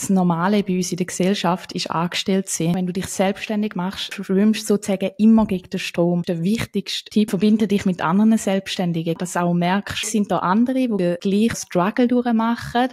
das Normale bei uns in der Gesellschaft ist angestellt zu sein. Wenn du dich selbstständig machst, schwimmst sozusagen immer gegen den Strom. Der wichtigste Tipp, verbinde dich mit anderen Selbstständigen, dass du auch merkst, es sind da andere, die gleich Struggle durchmachen